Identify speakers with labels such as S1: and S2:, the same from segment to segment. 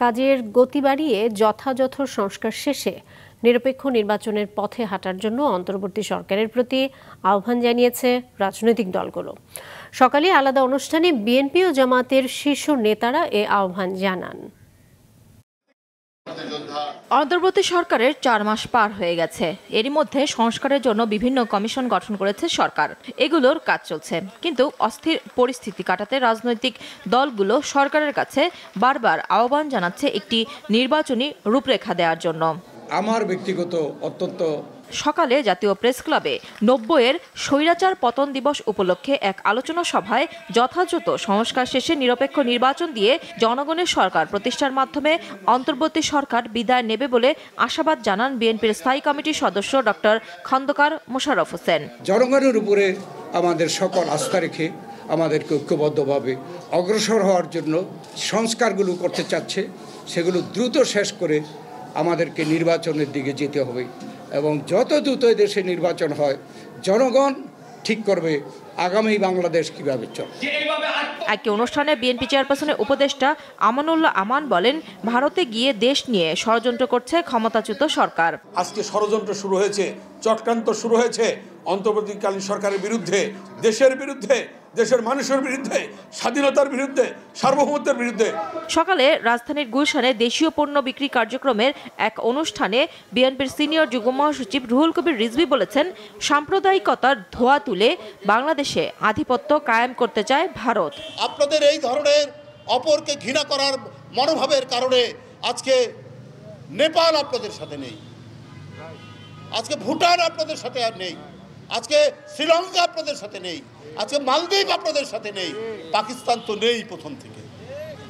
S1: কাজের গতি বাড়িয়ে যথাযথ সংস্কার শেষে নিরপেক্ষ নির্বাচনের পথে হাঁটার জন্য অন্তর্বর্তী সরকারের প্রতি আহ্বান জানিয়েছে রাজনৈতিক দলগুলো সকালে আলাদা অনুষ্ঠানে বিএনপি ও জামাতের শীর্ষ নেতারা এ আহ্বান জানান অন্তর্বর্তী সরকারের চার মাস পার হয়ে গেছে এরই মধ্যে সংস্কারের জন্য বিভিন্ন কমিশন গঠন করেছে সরকার এগুলোর কাজ চলছে কিন্তু অস্থির পরিস্থিতি কাটাতে রাজনৈতিক দলগুলো সরকারের কাছে বারবার আহ্বান জানাচ্ছে একটি নির্বাচনী রূপরেখা দেওয়ার জন্য আমার ব্যক্তিগত অত্যন্ত সকালে জাতীয় প্রেস ক্লাবে নব্বইয়ের স্বৈরাচার পতন দিবস উপলক্ষে এক আলোচনা সভায় যথাযথ সংস্কার শেষে নিরপেক্ষ নির্বাচন দিয়ে জনগণের সরকার প্রতিষ্ঠার মাধ্যমে অন্তর্বর্তী সরকার বিদায় নেবে বলে আশাবাদ জানান বিএনপির স্থায়ী কমিটির সদস্য ডক্টর খন্দকার মোশাররফ হোসেন
S2: জনগণের উপরে আমাদের সকল আস্থা রেখে আমাদেরকে ঐক্যবদ্ধভাবে অগ্রসর হওয়ার জন্য সংস্কারগুলো করতে চাচ্ছে সেগুলো দ্রুত শেষ করে আমাদেরকে নির্বাচনের দিকে যেতে হবে এবং যত দ্রুত দেশে নির্বাচন হয় জনগণ ঠিক করবে আগামী বাংলাদেশ কিভাবে চলবে
S1: একই অনুষ্ঠানে বিএনপি চেয়ারপারসনের উপদেষ্টা আমানুল্লাহ আমান বলেন ভারতে গিয়ে দেশ নিয়ে ষড়যন্ত্র করছে ক্ষমতাচ্যুত সরকার আজকে ষড়যন্ত্র শুরু হয়েছে
S2: চটকান্ত শুরু হয়েছে অন্তর্বর্তীকালীন সরকারের বিরুদ্ধে দেশের বিরুদ্ধে দেশের মানুষের বিরুদ্ধে স্বাধীনতার বিরুদ্ধে সার্বভৌমত্বের বিরুদ্ধে
S1: সকালে রাজধানীর গুলশানে দেশীয় পণ্য বিক্রি কার্যক্রমের এক অনুষ্ঠানে বিএনপির সিনিয়র যুগ্ম মহাসচিব রুহুল কবির রিজভি বলেছেন সাম্প্রদায়িকতার ধোয়া তুলে বাংলাদেশ বাংলাদেশে আধিপত্য কায়েম করতে চায় ভারত
S2: আপনাদের এই ধরনের অপরকে ঘৃণা করার মনোভাবের কারণে আজকে নেপাল আপনাদের সাথে নেই আজকে ভুটান আপনাদের সাথে আর নেই আজকে শ্রীলঙ্কা আপনাদের সাথে নেই আজকে মালদ্বীপ আপনাদের সাথে নেই পাকিস্তান তো নেই প্রথম থেকে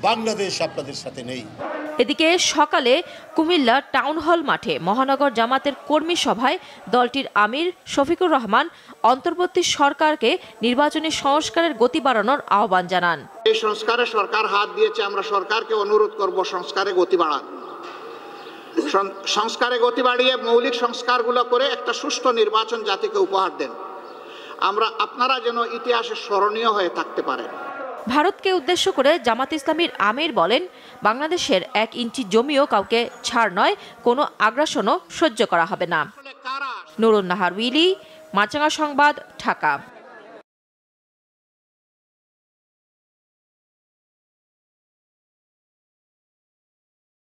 S2: বাংলাদেশ আপনাদের সাথে নেই
S1: এদিকে সকালে কুমিল্লা টাউন হল মাঠে মহানগর জামাতের কর্মী সভায় দলটির আমির শফিকুর রহমান অন্তর্বর্তী সরকারকে নির্বাচনী সংস্কারের গতি বাড়ানোর আহ্বান জানান
S2: এই সংস্কারে সরকার হাত দিয়েছে আমরা সরকারকে অনুরোধ করব সংস্কারে গতি বাড়ান সংস্কারে গতি বাড়িয়ে মৌলিক সংস্কারগুলো করে একটা সুষ্ঠু নির্বাচন জাতিকে উপহার দেন আমরা আপনারা যেন ইতিহাসে স্মরণীয় হয়ে থাকতে পারেন
S1: ভারতকে উদ্দেশ্য করে জামাত ইসলামীর আমির বলেন বাংলাদেশের এক ইঞ্চি জমিও কাউকে ছাড় নয় কোনো আগ্রাসনও সহ্য করা হবে না নুরুন্নাহার উইলি মাচাঙ্গা সংবাদ ঢাকা